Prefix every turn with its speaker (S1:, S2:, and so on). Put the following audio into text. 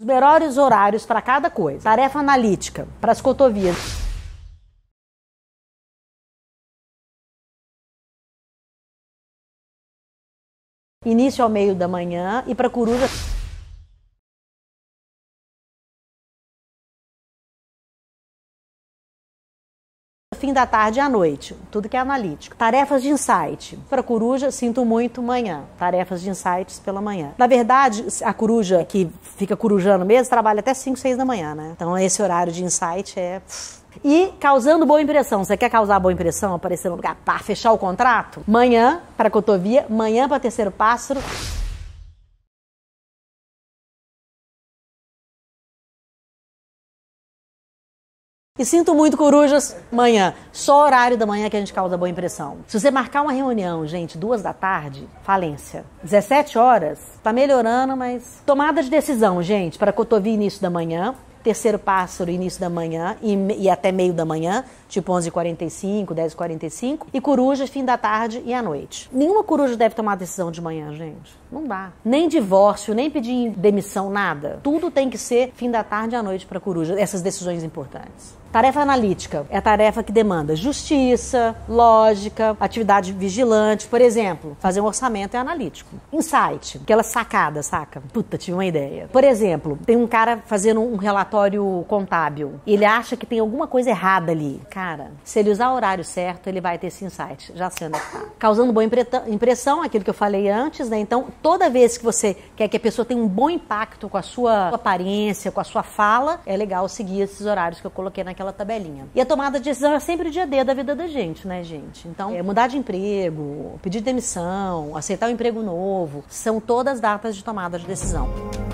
S1: Os melhores horários para cada coisa. Tarefa analítica para as cotovias. Início ao meio da manhã e para coruja. fim da tarde e à noite, tudo que é analítico. Tarefas de insight. Para coruja, sinto
S2: muito manhã. Tarefas de insights pela manhã. Na verdade, a coruja que fica corujando mesmo trabalha até 5, 6 da manhã, né? Então esse horário de insight é e causando boa impressão. Você quer causar boa impressão, aparecer no lugar, pá, fechar o contrato? Manhã para cotovia,
S1: manhã para terceiro pássaro, E sinto muito, corujas, manhã. Só horário da manhã que a gente causa boa impressão. Se você marcar uma reunião, gente, duas da tarde,
S2: falência. 17 horas, tá melhorando, mas. Tomada de decisão, gente, para cotovir início da manhã terceiro pássaro início da manhã e, e até meio da manhã, tipo 11h45, 10h45, e coruja fim da tarde e à noite. Nenhuma coruja deve tomar decisão de manhã, gente. Não dá. Nem divórcio, nem pedir demissão, nada. Tudo tem que ser fim da tarde e à noite para coruja, essas decisões importantes. Tarefa analítica é a tarefa que demanda justiça, lógica, atividade vigilante, por exemplo, fazer um orçamento é analítico. Insight, aquela sacada, saca? Puta, tive uma ideia. Por exemplo, tem um cara fazendo um relatório relatório contábil, ele acha que tem alguma coisa errada ali, cara, se ele usar o horário certo, ele vai ter esse insight. Já sendo tá. Causando boa impressão, aquilo que eu falei antes, né? Então, toda vez que você quer que a pessoa tenha um bom impacto com a sua aparência, com a sua fala, é legal seguir esses horários que eu coloquei naquela tabelinha. E a tomada de decisão é sempre o dia a dia da vida da gente, né, gente? Então, é mudar de emprego, pedir demissão, aceitar um emprego novo, são todas datas de tomada de decisão.